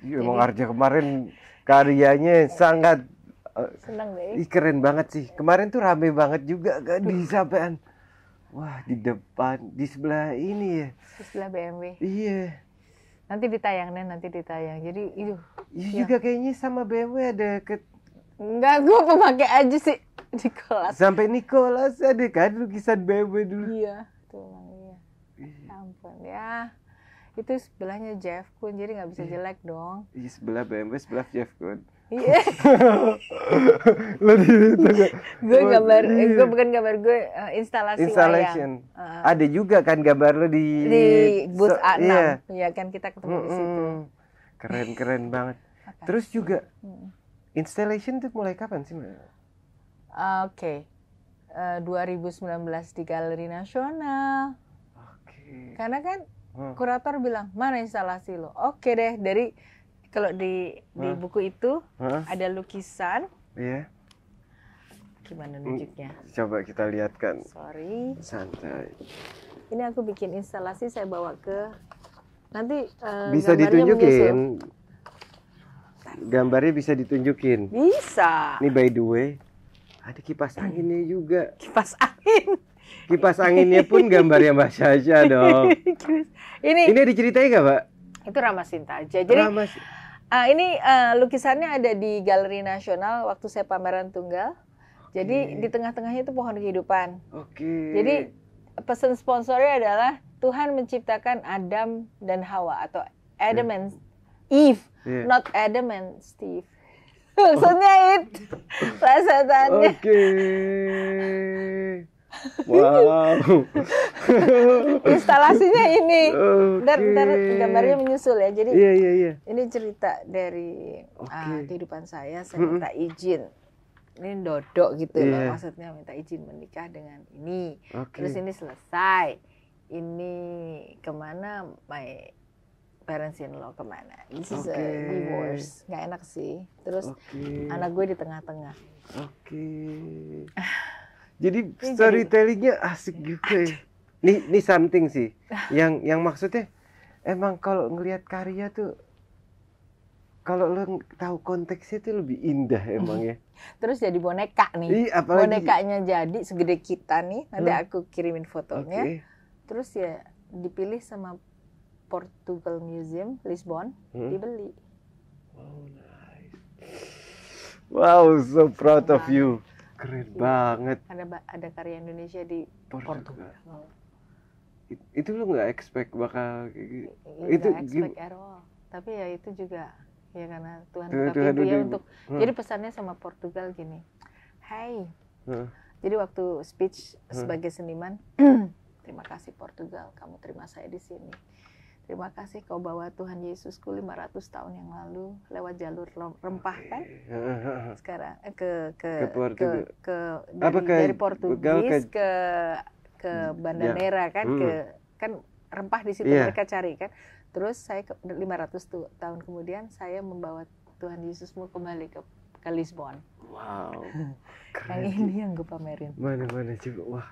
iya emang Arjak kemarin karyanya sangat eh, senang deh ih keren banget sih kemarin tuh rame banget juga kan di sampean wah di depan di sebelah ini ya di sebelah BMW iya nanti ditayang deh nanti ditayang jadi itu iya ya, juga kayaknya sama BMW ada ke Enggak, gue pemakai aja sih di [laughs] kelas Sampai Nicholas ada kan lukisan BMW dulu. Iya, tuh iya. iya. Ampun ya. Itu sebelahnya Jeff Kun, jadi nggak bisa iya. jelek dong. Iya, sebelah BMW, sebelah Jeff Kun. Iya. [laughs] Lo di itu kan? Gue oh, gambar, eh, iya. gue bukan gambar gue uh, instalasi ya. Installation. uh -huh. Ada juga kan gambar lo di di booth so, A6. Iya. Ya kan kita ketemu mm -mm. di situ. Keren-keren banget. Terus juga installation tuh mulai kapan sih, Mbak? Uh, Oke. Okay. Uh, 2019 di Galeri Nasional. Oke. Okay. Karena kan hmm. kurator bilang, "Mana instalasi lo?" Oke okay deh, dari kalau di di huh? buku itu huh? ada lukisan. Iya. Yeah. Gimana hmm, nunjuknya? Coba kita lihatkan. Sorry. Santai. Ini aku bikin instalasi saya bawa ke nanti uh, bisa ditunjukin. Gambarnya bisa ditunjukin. Bisa. Ini by the way, ada kipas anginnya juga. Kipas angin. Kipas anginnya pun gambarnya Mbak Sasha dong. [laughs] ini ini diceritain gak, Pak? Itu Rama sinta aja. Jadi Ramas... Uh, ini uh, lukisannya ada di Galeri Nasional waktu saya pameran tunggal. Okay. Jadi di tengah-tengahnya itu pohon kehidupan. Oke. Okay. Jadi pesan sponsornya adalah Tuhan menciptakan Adam dan Hawa atau Adam yeah. and Eve, yeah. not Adam and Steve. [laughs] Maksudnya oh. itu [laughs] perasaannya. Oke. Okay. [laughs] Wow. [laughs] Instalasinya ini. Okay. Ntar, gambarnya menyusul ya. Jadi yeah, yeah, yeah. ini cerita dari okay. uh, kehidupan saya. Saya minta izin. Ini dodok gitu yeah. loh. Iya. Maksudnya minta izin menikah dengan ini. Okay. Terus ini selesai. Ini kemana my parents in law kemana. This is okay. a divorce. Gak enak sih. Terus okay. anak gue di tengah-tengah. Oke. Okay. [laughs] Iya, jadi storytellingnya asik juga iya. gitu ya. Nih, nih something sih. Ah. Yang yang maksudnya emang kalau ngelihat karya tuh kalau lo tahu konteksnya tuh lebih indah iya. emang ya. Terus jadi boneka nih. Ih, apalagi... Bonekanya jadi segede kita nih. Nanti hmm. aku kirimin fotonya. Okay. Terus ya dipilih sama Portugal Museum Lisbon, hmm. dibeli. Oh, nice. Wow, so proud of you keren iya. banget ada ada karya Indonesia di Portugal, Portugal. Oh. It, itu lu nggak expect bakal gitu itu expect at tapi ya itu juga ya karena Tuhan tapi dia untuk hmm. jadi pesannya sama Portugal gini Hai hmm. jadi waktu speech hmm. sebagai seniman [clears throat] terima kasih Portugal kamu terima saya di sini Terima kasih kau bawa Tuhan Yesusku 500 tahun yang lalu lewat jalur rempah kan? Sekarang eh, ke ke ke, ke, ke dari, ke, dari Portugis ke ke, ke Bandanera ya. kan hmm. ke kan rempah di situ yeah. mereka cari kan. Terus saya 500 tu, tahun kemudian saya membawa Tuhan Yesusmu kembali ke ke Lisbon. Wow. [laughs] Keren. yang ini yang gue pamerin. Mana-mana juga wah.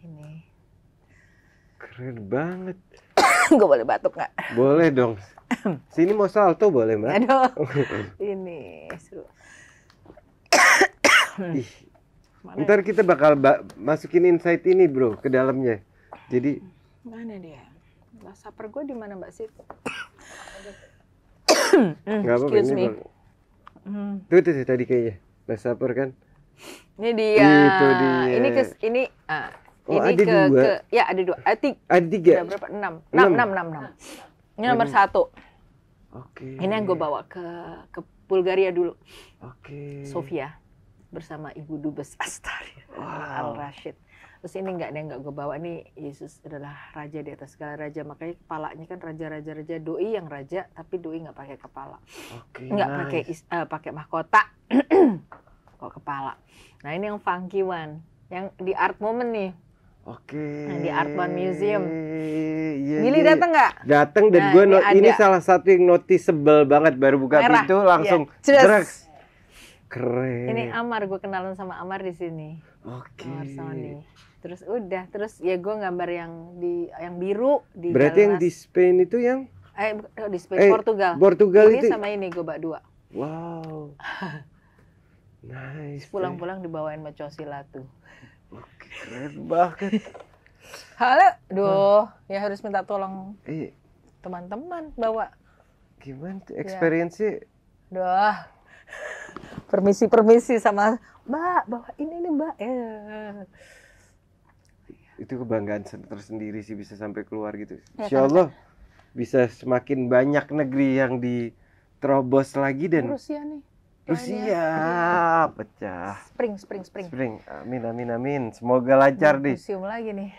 Ini. Keren banget. [laughs] gue boleh batuk nggak? Boleh dong. [clears throat] Sini mau salto boleh mbak? Aduh, [laughs] ini seru. [coughs] Ntar ya? kita bakal ba masukin insight ini bro ke dalamnya. Jadi mana dia? Masa supper gue di mana mbak sih? [coughs] Gak apa-apa ini bang. Hmm. Tuh, tuh, tuh tadi kayaknya Masa per kan? Ini dia. Itu dia. Ini kes, ini ah, Oh, ini ada ke, dua. ke ya ada dua. Ada eh, tiga. Ada tiga. Ada berapa? Enam. Enam, enam, enam, enam. Ini nomor enam. satu. Oke. Okay. Ini yang gue bawa ke ke Bulgaria dulu. Oke. Okay. Sofia bersama Ibu Dubes Astari wow. Al Rashid. Terus ini nggak ada nggak gue bawa ini Yesus adalah raja di atas segala raja makanya kepalanya kan raja raja raja doi yang raja tapi doi nggak pakai kepala okay, nggak nice. pakai uh, pakai mahkota [clears throat] kok kepala nah ini yang funky one yang di art moment nih Oke. Nah, di Artman Museum. Iya, Billy iya. datang nggak? Datang dan nah, gue no, ini salah satu yang noticeable banget baru buka Merah. pintu langsung yeah. Iya. Keren. Ini Amar gue kenalan sama Amar di sini. Oke. Okay. Amar Sony. Terus udah, terus ya gue gambar yang di yang biru di Berarti yang di Spain itu yang eh oh, di Spain eh, Portugal. Portugal ini itu. sama ini gue bak dua. Wow. [laughs] nice. Pulang-pulang dibawain sama Cosi tuh. Oke, keren banget. Halo, duh, hmm. ya harus minta tolong iya. teman-teman bawa. Gimana tuh experience Ya. Duh. Permisi-permisi sama Mbak, bawa ini nih Mbak. Ya. Itu kebanggaan tersendiri sih bisa sampai keluar gitu. Ya, Insya Allah kan? bisa semakin banyak negeri yang diterobos lagi dan Rusia nih Usia pecah. Spring, spring, spring. Spring. Amin, amin, amin. Semoga lancar hmm, di. Museum lagi nih.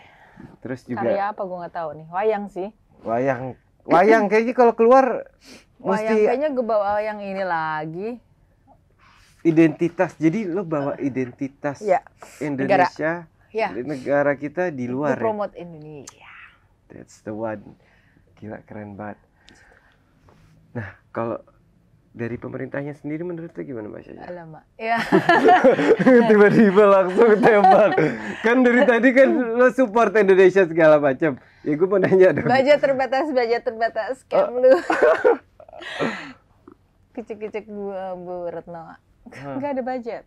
Terus juga. Karya apa gue nggak tahu nih. Wayang sih. Wayang, wayang kayaknya kalau keluar [laughs] wayang, mesti. Kayaknya gue bawa wayang ini lagi. Identitas. Jadi lo bawa identitas ya. Indonesia. Negara. Ya. Negara kita di luar. Gue promote ya? Indonesia. That's the one. Gila keren banget. Nah kalau dari pemerintahnya sendiri menurut lu gimana Mbak Syaja? Alamak, ya. [laughs] Tiba-tiba langsung tembak. Kan dari tadi kan lo support Indonesia segala macam. Ya gue mau nanya dong. Budget terbatas, budget terbatas. Scam oh. lu. [laughs] Kecik-kecik Bu, Bu Retno. Enggak hmm. ada budget.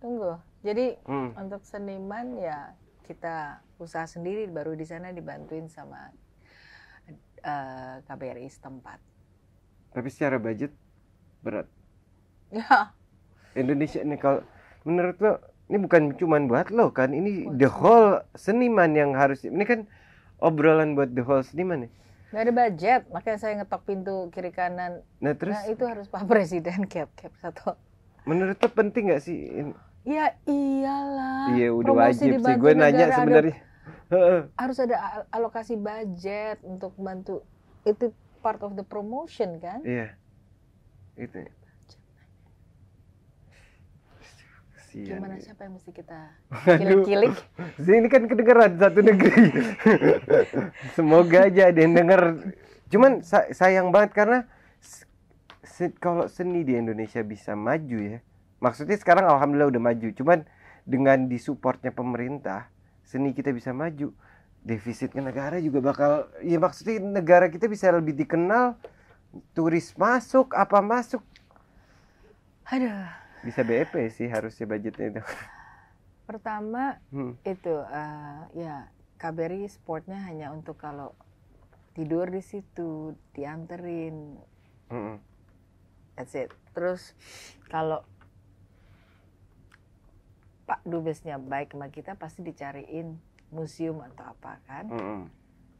Tunggu. Jadi hmm. untuk seniman ya kita usaha sendiri baru di sana dibantuin sama uh, eh, KBRI setempat. Tapi secara budget berat ya Indonesia ini kalau menurut lo ini bukan cuma buat lo kan ini oh, the whole seniman yang harus ini kan obrolan buat the whole seniman ya Gak ada budget, makanya saya ngetok pintu kiri kanan. Nah terus? Nah, itu harus Pak Presiden [laughs] cap cap satu. Menurut lo penting gak sih? Ya iyalah. Iya udah Promosi wajib sih. Gue nanya sebenarnya. harus ada alokasi budget untuk bantu. Itu part of the promotion kan? Iya itu ya. gimana siapa yang mesti kita kilik-kilik ini kan kedengeran satu negeri [laughs] semoga aja ada yang denger cuman sayang banget karena se kalau seni di Indonesia bisa maju ya maksudnya sekarang alhamdulillah udah maju cuman dengan disupportnya pemerintah seni kita bisa maju defisit negara juga bakal ya maksudnya negara kita bisa lebih dikenal turis masuk apa masuk ada bisa BEP sih harusnya budgetnya itu [laughs] pertama hmm. itu uh, ya KBRI sportnya hanya untuk kalau tidur di situ dianterin hmm. that's it terus kalau Pak Dubesnya baik sama kita pasti dicariin museum atau apa kan -hmm.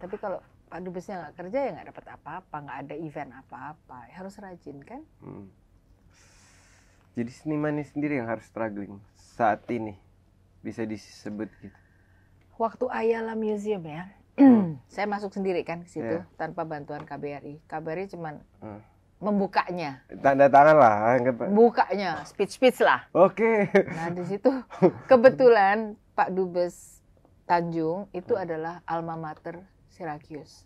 tapi kalau Pak Dubesnya nggak kerja ya nggak dapat apa-apa, nggak ada event apa-apa. Ya harus rajin kan? Hmm. Jadi senimannya sendiri yang harus struggling saat ini bisa disebut gitu. Waktu Ayala Museum ya, hmm. [clears throat] saya masuk sendiri kan ke situ yeah. tanpa bantuan KBRI. KBRI cuman hmm. membukanya. Tanda tangan lah. Bukanya, speech speech lah. Oke. Okay. Nah di situ kebetulan Pak Dubes Tanjung itu hmm. adalah alma mater Syracuse.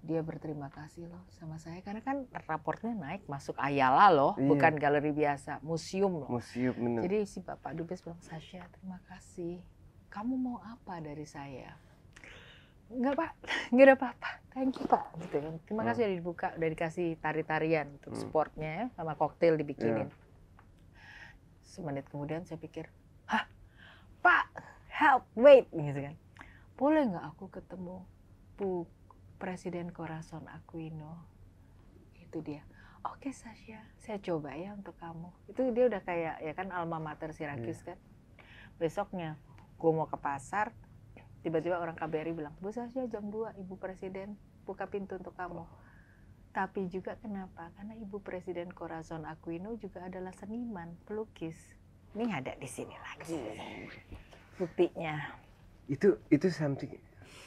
Dia berterima kasih loh sama saya karena kan raportnya naik masuk Ayala loh, iya. bukan galeri biasa, museum loh. Museum bener. Jadi si Bapak Dubes bilang, "Sasha, terima kasih. Kamu mau apa dari saya?" Enggak, Pak. [laughs] Enggak ada apa-apa. Thank you, Pak. Gitu. Kan. Terima oh. kasih hmm. udah dibuka, udah dikasih tari-tarian untuk hmm. sportnya ya, sama koktail dibikinin. Yeah. Semenit kemudian saya pikir, "Hah, Pak, help, wait." gitu kan. Boleh nggak aku ketemu Bu Presiden Corazon Aquino itu dia oke okay, Sasha saya coba ya untuk kamu itu dia udah kayak ya kan alma mater Sirakus yeah. kan besoknya gue mau ke pasar tiba-tiba orang KBRI bilang Bu Sasha jam 2 Ibu Presiden buka pintu untuk kamu oh. tapi juga kenapa karena Ibu Presiden Corazon Aquino juga adalah seniman pelukis ini ada di sini lagi iya. buktinya itu itu something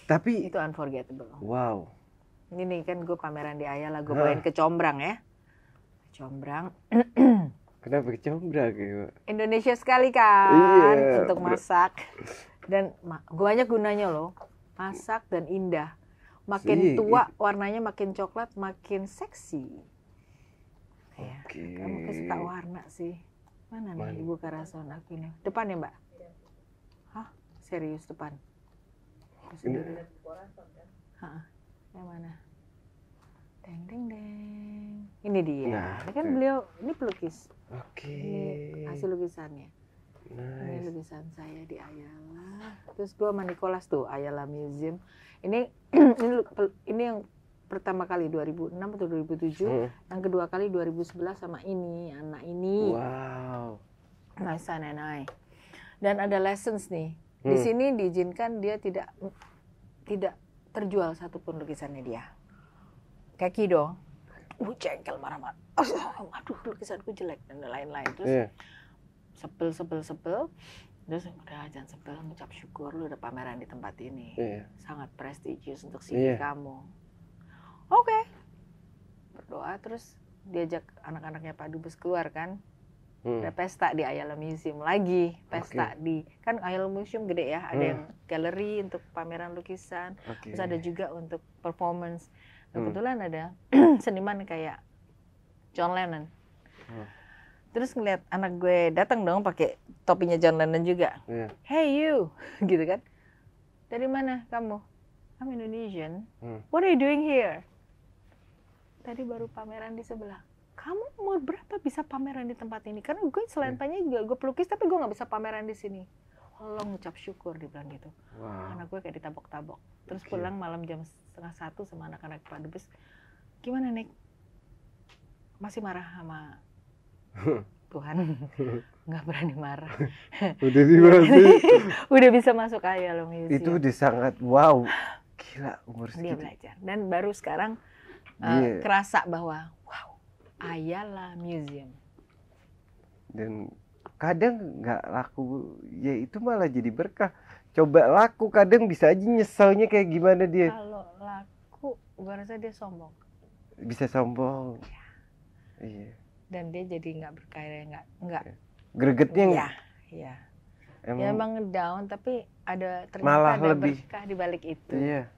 tapi itu unforgettable. Wow. Ini nih kan gue pameran di ayah lah gue bawain ke Combrang ya. Combrang. [clears throat] Kenapa ke Combrang ya? Indonesia sekali kan yeah. untuk masak. Dan gue banyak gunanya loh. Masak dan indah. Makin si, tua warnanya makin coklat, makin seksi. Ya, okay. Kamu kesuka warna sih. Mana nih Ibu Karason aku ini? Depan ya Mbak? Iya. Hah? Serius depan? Ini. Hah, ya? yang mana? Deng deng deng. Ini dia. Nah, ini kan beliau ini pelukis. Oke. Okay. Ini hasil lukisannya. Nice. Ini lukisan saya di Ayala. Terus gua sama Nicholas tuh Ayala Museum. Ini [clears throat] ini ini yang pertama kali 2006 atau 2007, hmm. yang kedua kali 2011 sama ini anak ini. Wow. My son and I. Dan ada lessons nih di hmm. sini diizinkan dia tidak tidak terjual satupun lukisannya dia. Kaki dong. Uh, jengkel marah-marah. Oh, aduh, lukisanku jelek dan lain-lain. Terus yeah. sebel sebel sebel. Terus udah jangan sebel, ngucap syukur lu udah pameran di tempat ini. Yeah. Sangat prestisius untuk sini iya. yeah. kamu. Oke. Okay. Berdoa terus diajak anak-anaknya Pak Dubes keluar kan hmm. ada pesta di Ayala Museum lagi pesta okay. di kan Ayala Museum gede ya ada hmm. yang galeri untuk pameran lukisan okay. terus ada juga untuk performance hmm. kebetulan ada [clears throat] seniman kayak John Lennon hmm. terus ngeliat anak gue datang dong pakai topinya John Lennon juga yeah. hey you [laughs] gitu kan dari mana kamu I'm Indonesian hmm. what are you doing here tadi baru pameran di sebelah kamu mau berapa bisa pameran di tempat ini karena gue iya. selain yeah. juga gue pelukis tapi gue nggak bisa pameran di sini Allah ngucap syukur dibilang gitu wow. anak gue kayak ditabok-tabok terus okay. pulang malam jam setengah satu sama anak-anak Pak Dubes gimana nek masih marah sama [laughs] Tuhan [laughs] Gak berani marah [laughs] udah udah bisa masuk aja loh itu disangat sangat wow [gasps] gila umur segitu dia belajar dan baru sekarang uh, eh, yeah. kerasa bahwa Ayala Museum. Dan kadang nggak laku, ya itu malah jadi berkah. Coba laku kadang bisa aja nyeselnya kayak gimana dia. Kalau laku, gue rasa dia sombong. Bisa sombong. Ya. Iya. Dan dia jadi nggak berkarya, nggak nggak. Iya. Gregetnya iya, nggak. Iya. Ya. Emang, ya emang down tapi ada ternyata malah ada lebih. berkah di balik itu. Iya.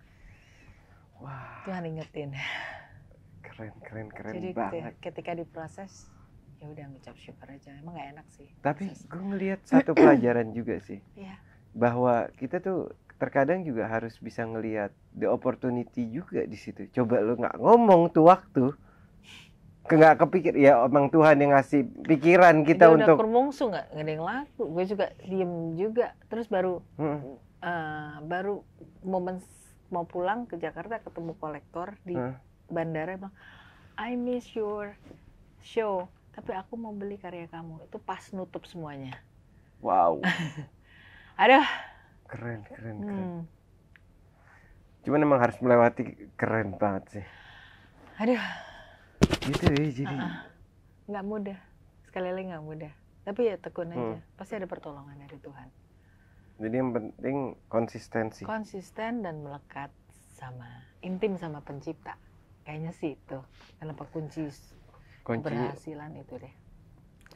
Wah. Tuhan ingetin keren keren keren Jadi, banget ketika diproses ya udah ngucap syukur aja emang gak enak sih tapi gue ngelihat satu pelajaran juga sih yeah. [clears throat] Iya. bahwa kita tuh terkadang juga harus bisa ngelihat the opportunity juga di situ coba lu nggak ngomong tuh waktu nggak kepikir ya emang Tuhan yang ngasih pikiran kita Dia untuk udah nggak nggak ada yang laku gue juga diem juga terus baru hmm. uh, baru momen mau pulang ke Jakarta ketemu kolektor di hmm bandara bang, I miss your show tapi aku mau beli karya kamu itu pas nutup semuanya wow [laughs] ada keren keren keren hmm. cuman emang harus melewati keren banget sih aduh gitu ya jadi uh -uh. nggak mudah sekali lagi nggak mudah tapi ya tekun aja hmm. pasti ada pertolongan dari Tuhan jadi yang penting konsistensi konsisten dan melekat sama intim sama pencipta kayaknya sih itu kenapa kunci, kunci keberhasilan itu deh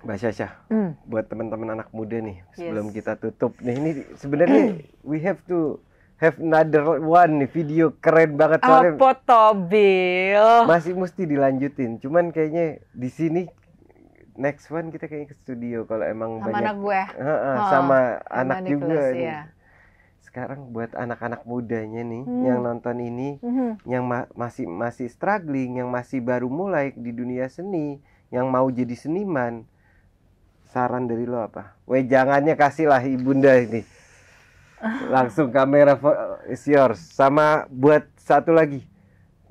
Mbak Syasha, mm. buat teman-teman anak muda nih, sebelum yes. kita tutup nih, ini sebenarnya [clears throat] we have to have another one nih video keren banget soalnya. Apa tobil? Masih mesti dilanjutin, cuman kayaknya di sini next one kita kayaknya ke studio kalau emang sama banyak. Anak gue. Uh, uh, oh, sama anak juga. nih. Ya sekarang buat anak-anak mudanya nih hmm. yang nonton ini hmm. yang ma masih masih struggling yang masih baru mulai di dunia seni yang mau jadi seniman saran dari lo apa? Weh jangannya kasih lah ibunda ini [laughs] langsung kamera is yours sama buat satu lagi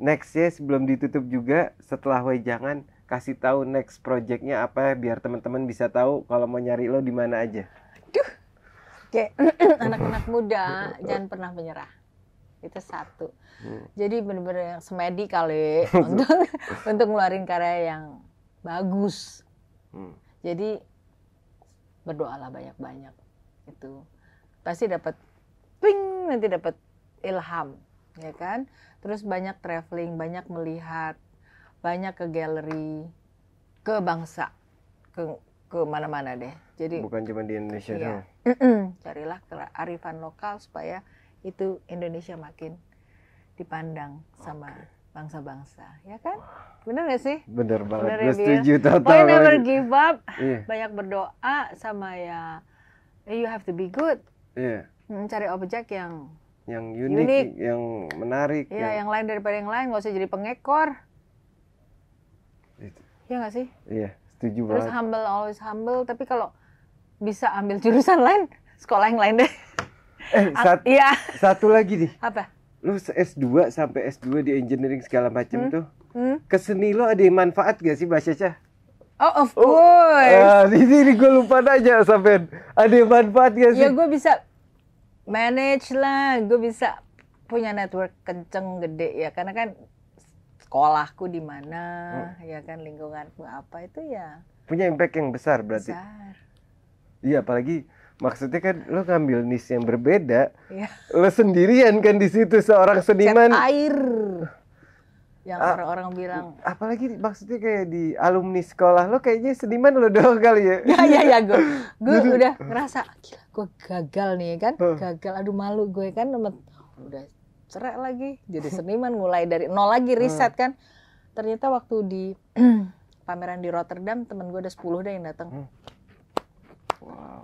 next ya sebelum ditutup juga setelah jangan kasih tahu next projectnya apa biar teman-teman bisa tahu kalau mau nyari lo di mana aja Oke, [laughs] anak-anak muda jangan pernah menyerah. Itu satu. Hmm. Jadi benar-benar yang semedi kali [laughs] untuk untuk ngeluarin karya yang bagus. Hmm. Jadi berdoalah banyak-banyak itu pasti dapat ping nanti dapat ilham ya kan terus banyak traveling banyak melihat banyak ke galeri ke bangsa ke ke mana mana deh. Jadi bukan cuma di Indonesia iya. Carilah kearifan lokal supaya itu Indonesia makin dipandang sama bangsa-bangsa, ya kan? Bener gak sih? Bener banget. Bener ya, setuju total. Point never give up. Yeah. Banyak berdoa sama ya eh, you have to be good. Iya. Hmm, cari objek yang yang unik, unik. yang menarik. Iya, yang... yang lain daripada yang lain, gak usah jadi pengekor. Iya gak sih? Iya setuju terus humble always humble tapi kalau bisa ambil jurusan [laughs] lain sekolah yang lain deh eh sat iya. satu lagi nih apa lu S2 sampai S2 di engineering segala macam hmm? tuh hmm? ke seni lo ada yang manfaat gak sih Mbak Caca? Oh of oh, course. Oh, uh, di sini gue lupa aja sampai ada yang manfaat gak ya, sih? Ya gue bisa manage lah, gue bisa punya network kenceng gede ya karena kan sekolahku di mana hmm. ya kan lingkunganku apa itu ya punya impact yang besar berarti besar. iya apalagi maksudnya kan lo ngambil nis yang berbeda ya. lo sendirian kan di situ seorang seniman Cet air yang ah, orang-orang bilang apalagi maksudnya kayak di alumni sekolah lo kayaknya seniman lo doang kali ya [laughs] ya ya ya gue gue gitu. udah ngerasa gila gue gagal nih kan gagal aduh malu gue kan udah cerai lagi jadi seniman mulai dari nol lagi hmm. riset kan ternyata waktu di [clears throat] pameran di Rotterdam temen gue ada 10 deh yang datang hmm. wow.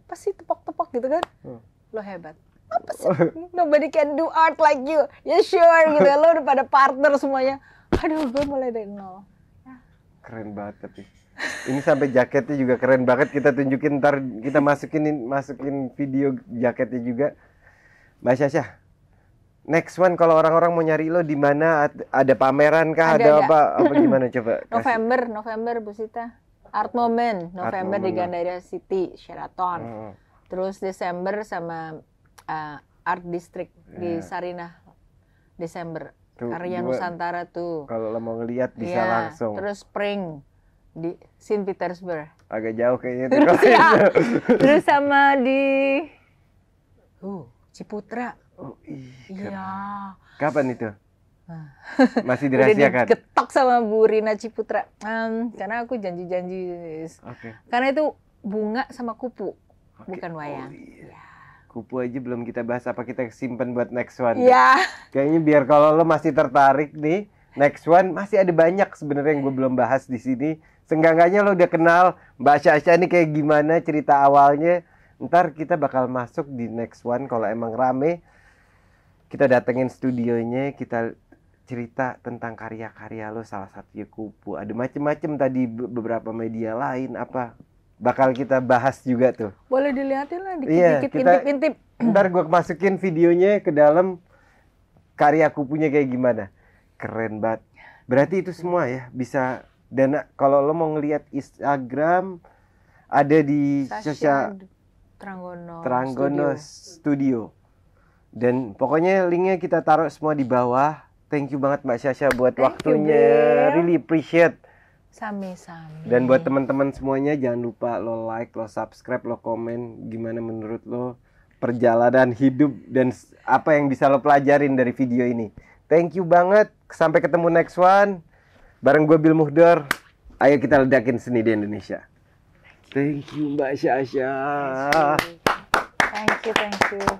apa sih tepok-tepok gitu kan hmm. lo hebat apa sih nobody can do art like you ya yeah, sure gitu lo udah pada partner semuanya aduh gue mulai dari nol ya. keren banget tapi ini sampai jaketnya juga keren banget kita tunjukin ntar kita masukin masukin video jaketnya juga Mbak Syasha next one kalau orang-orang mau nyari lo di mana ada pameran kah ada, ada, apa apa [laughs] gimana coba kasih. November November Bu Sita Art Moment November Art Moment. di ya. Gandaria City Sheraton hmm. terus Desember sama uh, Art District yeah. di ya. Sarinah Desember tuh, karya gua, Nusantara tuh kalau lo mau ngelihat bisa yeah. langsung terus Spring di Saint Petersburg agak jauh kayaknya terus, ya. terus sama di uh, Ciputra Oh iya. Ya. Kapan itu? Ah. Masih [laughs] dirahasiakan. Ketok sama Bu Rina Ciputra. Um, karena aku janji-janji. Okay. Karena itu bunga sama kupu, okay. bukan oh, wayang. Oh, iya. Kupu aja belum kita bahas apa kita simpen buat next one. Iya. Kayaknya biar kalau lo masih tertarik nih, next one masih ada banyak sebenarnya yang gue belum bahas di sini. Senggangannya lo udah kenal Mbak Syasha ini kayak gimana cerita awalnya. Ntar kita bakal masuk di next one kalau emang rame kita datengin studionya kita cerita tentang karya-karya lo salah satunya kupu ada macem-macem tadi beberapa media lain apa bakal kita bahas juga tuh boleh dilihatin lah dikit-dikit yeah, kita, intip-intip ntar gua masukin videonya ke dalam karya kupunya kayak gimana keren banget berarti itu semua ya bisa dan kalau lo mau ngelihat Instagram ada di Sasha Tranggono Studio, Studio dan pokoknya linknya kita taruh semua di bawah. Thank you banget Mbak Syasha buat Thank waktunya. You, really appreciate. Sami-sami. Dan buat teman-teman semuanya jangan lupa lo like, lo subscribe, lo komen gimana menurut lo perjalanan hidup dan apa yang bisa lo pelajarin dari video ini. Thank you banget. Sampai ketemu next one. Bareng gue Bill Muhdor. Ayo kita ledakin seni di Indonesia. Thank you Mbak Syasha. Thank you, thank you.